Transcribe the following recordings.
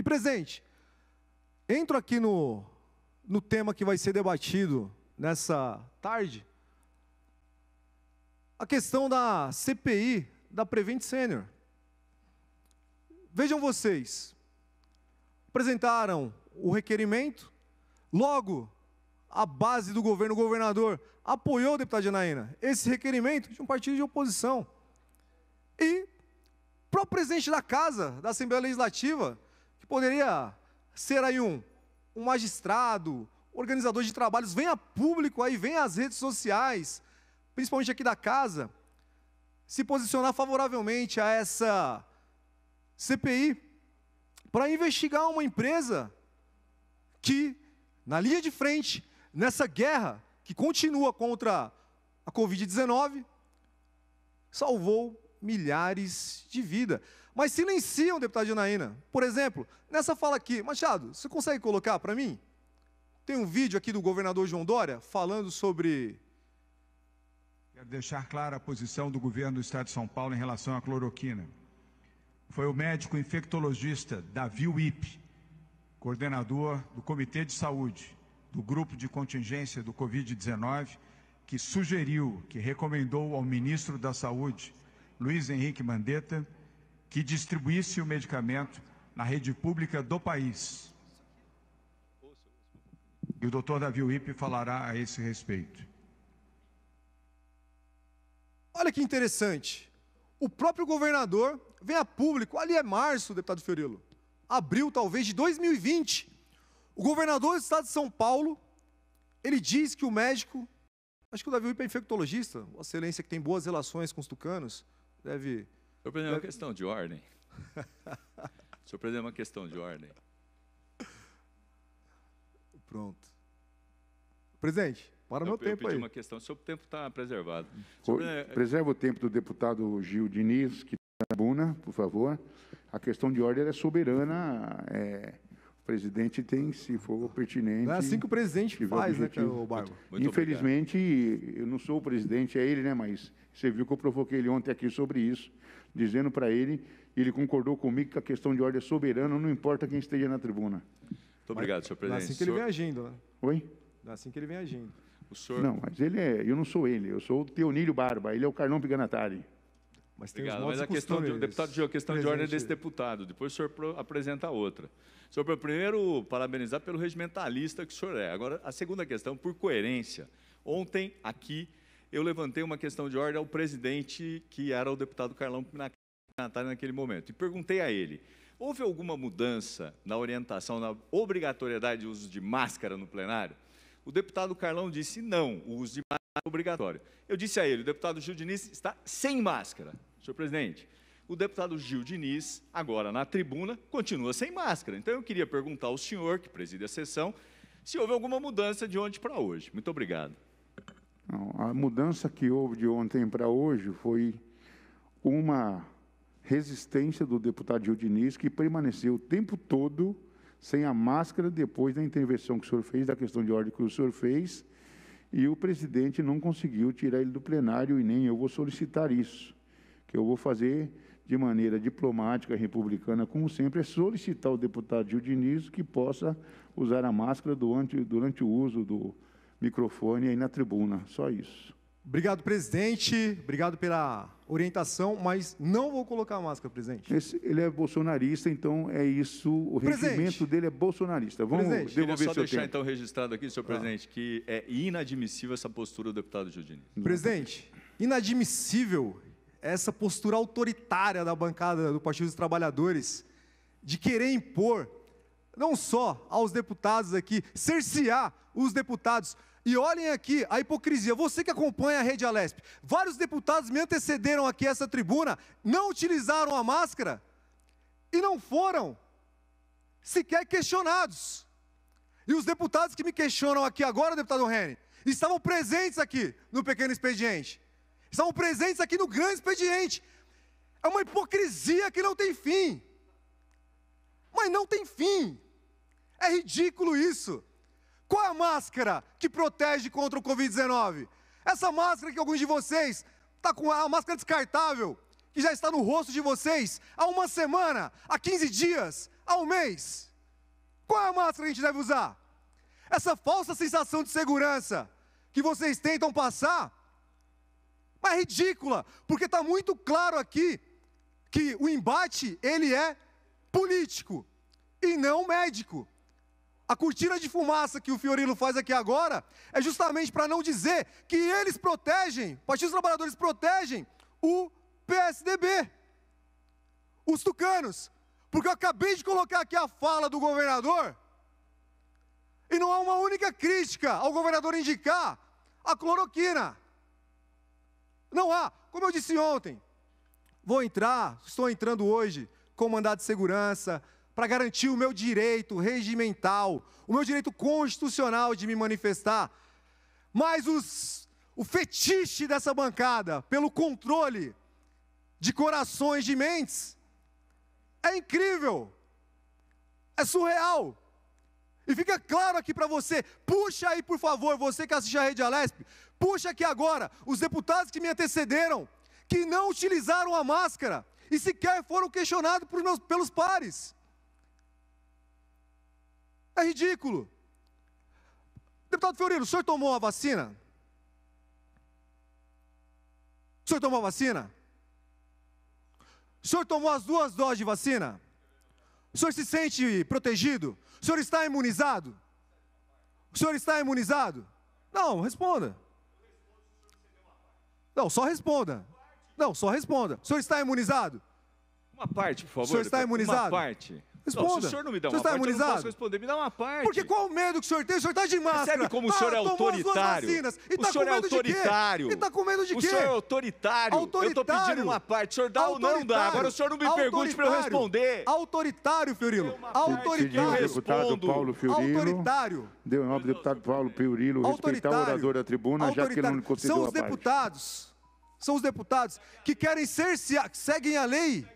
E presente, entro aqui no, no tema que vai ser debatido nessa tarde, a questão da CPI da Prevent Senior. Vejam vocês, apresentaram o requerimento, logo a base do governo, o governador, apoiou, deputado Janaína, esse requerimento de um partido de oposição. E para o presidente da casa, da Assembleia Legislativa, poderia ser aí um, um magistrado, organizador de trabalhos, venha público aí, venha às redes sociais, principalmente aqui da casa, se posicionar favoravelmente a essa CPI para investigar uma empresa que, na linha de frente, nessa guerra que continua contra a Covid-19, salvou milhares de vidas mas silenciam o deputado Janaína. Por exemplo, nessa fala aqui, Machado, você consegue colocar para mim? Tem um vídeo aqui do governador João Dória falando sobre. Quero deixar clara a posição do governo do Estado de São Paulo em relação à cloroquina. Foi o médico infectologista Davi Wipe, coordenador do Comitê de Saúde do grupo de contingência do Covid-19, que sugeriu, que recomendou ao ministro da Saúde, Luiz Henrique Mandetta, que distribuísse o medicamento na rede pública do país. E o doutor Davi Wippe falará a esse respeito. Olha que interessante. O próprio governador vem a público, ali é março, deputado Fiorilo, abril talvez de 2020. O governador do estado de São Paulo, ele diz que o médico, acho que o Davi Wippe é infectologista, Vossa Excelência que tem boas relações com os tucanos, deve Senhor presidente, é uma é. questão de ordem. Senhor presidente, é uma questão de ordem. Pronto. Presidente, para o meu eu tempo aí. uma questão, seu tempo está preservado. O, é- preserva o tempo do deputado Gil Diniz, que está na buna, por favor. A questão de ordem é soberana. É, o presidente tem, se for pertinente... Não é assim que o presidente faz, né, cara, é o Barba? Infelizmente, obrigado. eu não sou o presidente, é ele, né, mas você viu que eu provoquei ele ontem aqui sobre isso dizendo para ele, ele concordou comigo que a questão de ordem é soberana, não importa quem esteja na tribuna. Muito obrigado, senhor assim presidente. É assim que ele vem agindo, né? Oi? É assim que ele vem agindo. O senhor... Não, mas ele é, eu não sou ele, eu sou o Teonílio Barba, ele é o Carlão Piganatari. Mas tem Obrigado. Mas a questão de, deputado Gil, a questão presente. de ordem é desse deputado. Depois o senhor pro, apresenta outra. Senhor, para primeiro parabenizar pelo regimentalista que o senhor é. Agora, a segunda questão, por coerência. Ontem, aqui, eu levantei uma questão de ordem ao presidente, que era o deputado Carlão Natália naquele momento, e perguntei a ele: houve alguma mudança na orientação, na obrigatoriedade de uso de máscara no plenário? O deputado Carlão disse: não, o uso de máscara é obrigatório. Eu disse a ele: o deputado Gil Diniz está sem máscara, senhor presidente. O deputado Gil Diniz, agora na tribuna, continua sem máscara. Então eu queria perguntar ao senhor, que preside a sessão, se houve alguma mudança de ontem para hoje. Muito obrigado. A mudança que houve de ontem para hoje foi uma resistência do deputado Gil Diniz, que permaneceu o tempo todo sem a máscara depois da intervenção que o senhor fez, da questão de ordem que o senhor fez, e o presidente não conseguiu tirar ele do plenário e nem eu vou solicitar isso, que eu vou fazer de maneira diplomática, republicana, como sempre, é solicitar ao deputado Gil Diniz que possa usar a máscara durante, durante o uso do, microfone aí na tribuna. Só isso. Obrigado, presidente. Obrigado pela orientação, mas não vou colocar a máscara, presidente. Esse, ele é bolsonarista, então é isso. O regimento dele é bolsonarista. Vamos presidente. devolver Queria só deixar tempo. então registrado aqui, senhor ah. presidente, que é inadmissível essa postura do deputado Judini. Presidente, inadmissível essa postura autoritária da bancada do Partido dos Trabalhadores de querer impor não só aos deputados aqui, cercear os deputados e olhem aqui a hipocrisia. Você que acompanha a Rede Alesp, vários deputados me antecederam aqui essa tribuna, não utilizaram a máscara e não foram sequer questionados. E os deputados que me questionam aqui agora, deputado Rene, estavam presentes aqui no pequeno expediente. Estavam presentes aqui no grande expediente. É uma hipocrisia que não tem fim. Mas não tem fim. É ridículo isso. Qual é a máscara que protege contra o Covid-19? Essa máscara que alguns de vocês está com a máscara descartável, que já está no rosto de vocês há uma semana, há 15 dias, há um mês. Qual é a máscara que a gente deve usar? Essa falsa sensação de segurança que vocês tentam passar, mas é ridícula, porque está muito claro aqui que o embate ele é político e não médico. A cortina de fumaça que o Fiorino faz aqui agora é justamente para não dizer que eles protegem, o Partido dos Trabalhadores protegem o PSDB, os tucanos. Porque eu acabei de colocar aqui a fala do governador e não há uma única crítica ao governador indicar a cloroquina. Não há. Como eu disse ontem, vou entrar, estou entrando hoje com mandado de segurança, para garantir o meu direito regimental, o meu direito constitucional de me manifestar. Mas os, o fetiche dessa bancada pelo controle de corações de mentes é incrível, é surreal. E fica claro aqui para você, puxa aí por favor, você que assiste a Rede Alesp, puxa aqui agora os deputados que me antecederam, que não utilizaram a máscara e sequer foram questionados meus, pelos pares. É ridículo. Deputado Fiorino, o senhor tomou a vacina? O senhor tomou a vacina? O senhor tomou as duas doses de vacina? O senhor se sente protegido? O senhor está imunizado? O senhor está imunizado? Não, responda. Não, só responda. Não, só responda. O senhor está imunizado? Uma parte, por favor. O senhor está imunizado? Uma parte. Responda. Não, se o senhor não me dá uma você parte, imunizado? eu não posso responder. Me dá uma parte. Porque qual o medo que o senhor tem? O senhor está de máscara. Percebe como o senhor ah, é autoritário. Vacinas, e o tá senhor é autoritário. E está com medo de quê? O senhor é autoritário. autoritário. Eu estou pedindo uma parte. O senhor dá ou não dá? Agora o senhor não me pergunte para eu responder. Autoritário, Fiorilo. Autoritário. Eu deputado Paulo Fiorilo. Autoritário. Deu nome do deputado Paulo Fiorilo respeitar o orador da tribuna, já que ele não concedeu São os deputados. São os deputados que querem ser que seguem a lei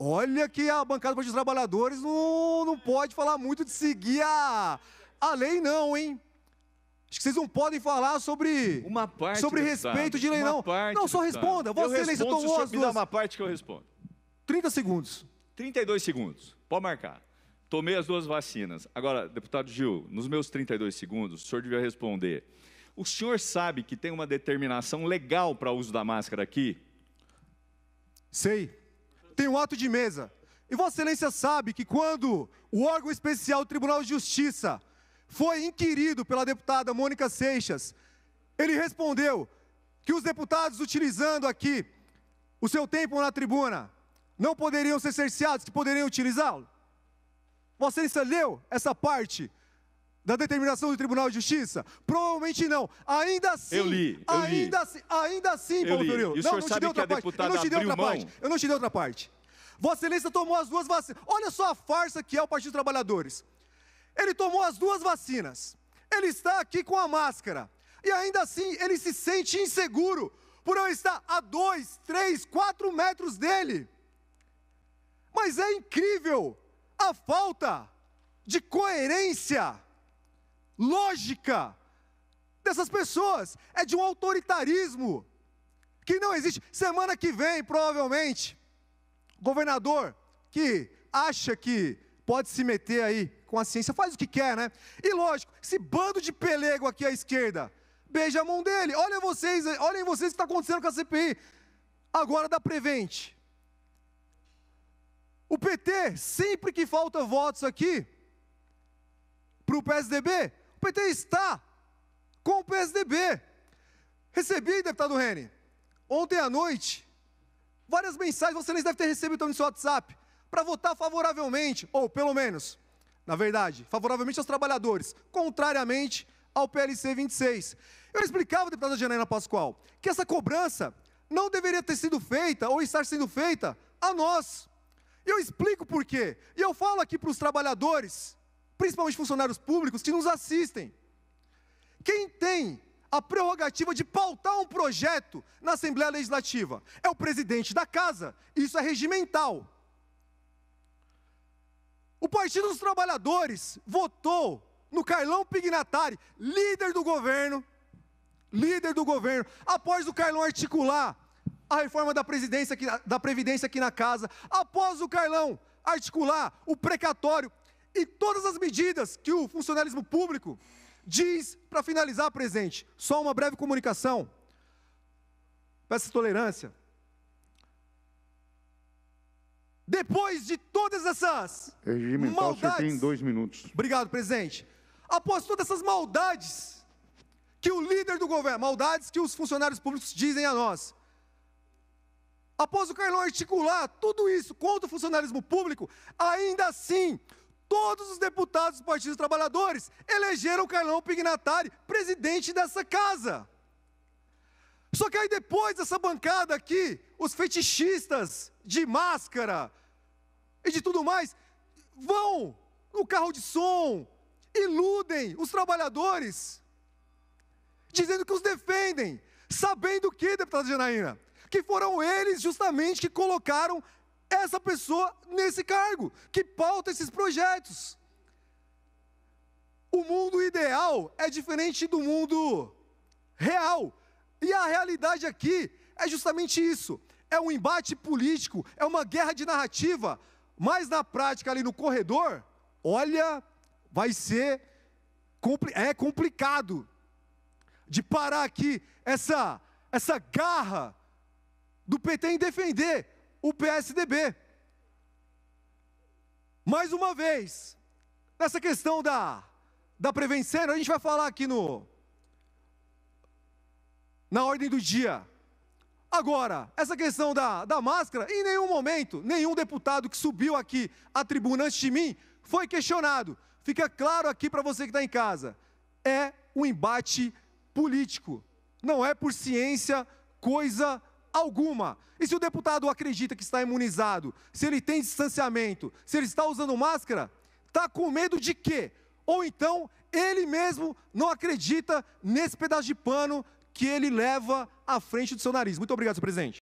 Olha que a bancada dos trabalhadores não, não pode falar muito de seguir a, a lei, não, hein? Acho que vocês não podem falar sobre uma parte sobre respeito de lei, não. Parte, não, só responda. Você, Excelência, tomou as duas. Me dá uma parte que eu respondo. 30 segundos. 32 segundos. Pode marcar. Tomei as duas vacinas. Agora, deputado Gil, nos meus 32 segundos, o senhor devia responder. O senhor sabe que tem uma determinação legal para uso da máscara aqui? Sei tem um ato de mesa. E Vossa Excelência sabe que quando o órgão especial Tribunal de Justiça foi inquirido pela deputada Mônica Seixas, ele respondeu que os deputados utilizando aqui o seu tempo na tribuna não poderiam ser cerceados, que poderiam utilizá-lo. Vossa Excelência leu essa parte da determinação do Tribunal de Justiça? Provavelmente não. Ainda assim. Eu li. Eu ainda, li. Assim, ainda assim, Paulo Turil. Não, não te dei outra parte. Eu não te dei outra mão. parte. Eu não te dei outra parte. Vossa Excelência tomou as duas vacinas. Olha só a farsa que é o Partido dos Trabalhadores. Ele tomou as duas vacinas. Ele está aqui com a máscara. E ainda assim, ele se sente inseguro por eu estar a dois, três, quatro metros dele. Mas é incrível a falta de coerência lógica dessas pessoas, é de um autoritarismo que não existe. Semana que vem, provavelmente, governador que acha que pode se meter aí com a ciência, faz o que quer, né? E lógico, esse bando de pelego aqui à esquerda, beija a mão dele. Olha vocês, olhem vocês o que está acontecendo com a CPI agora da Prevente. O PT, sempre que falta votos aqui para o PSDB, o PT está com o PSDB. Recebi, deputado Rene, ontem à noite, várias mensagens, você nem deve ter recebido no seu WhatsApp, para votar favoravelmente, ou pelo menos, na verdade, favoravelmente aos trabalhadores, contrariamente ao PLC 26. Eu explicava, deputada Janaina Pascoal, que essa cobrança não deveria ter sido feita ou estar sendo feita a nós. E eu explico por quê. E eu falo aqui para os trabalhadores principalmente funcionários públicos, que nos assistem. Quem tem a prerrogativa de pautar um projeto na Assembleia Legislativa? É o presidente da casa. Isso é regimental. O Partido dos Trabalhadores votou no Carlão Pignatari, líder do governo, líder do governo, após o Carlão articular a reforma da, presidência aqui, da Previdência aqui na casa, após o Carlão articular o precatório, e todas as medidas que o funcionalismo público diz para finalizar presente, só uma breve comunicação. Peço tolerância. Depois de todas essas Regimental, maldades, tem dois minutos. Obrigado, presidente. Após todas essas maldades que o líder do governo, maldades que os funcionários públicos dizem a nós, após o Carlão articular tudo isso contra o funcionalismo público, ainda assim Todos os deputados do Partido dos Trabalhadores elegeram Carlão Pignatari presidente dessa casa. Só que aí depois dessa bancada aqui, os fetichistas de máscara e de tudo mais vão no carro de som, iludem os trabalhadores, dizendo que os defendem, sabendo que, deputada Janaína, que foram eles justamente que colocaram essa pessoa nesse cargo, que pauta esses projetos. O mundo ideal é diferente do mundo real. E a realidade aqui é justamente isso: é um embate político, é uma guerra de narrativa, mas na prática, ali no corredor, olha, vai ser é complicado de parar aqui essa, essa garra do PT em defender o PSDB. Mais uma vez, nessa questão da, da prevenção, a gente vai falar aqui no na ordem do dia. Agora, essa questão da, da máscara, em nenhum momento, nenhum deputado que subiu aqui à tribuna antes de mim foi questionado. Fica claro aqui para você que está em casa: é um embate político, não é por ciência coisa alguma. E se o deputado acredita que está imunizado, se ele tem distanciamento, se ele está usando máscara, está com medo de quê? Ou então ele mesmo não acredita nesse pedaço de pano que ele leva à frente do seu nariz. Muito obrigado, senhor presidente.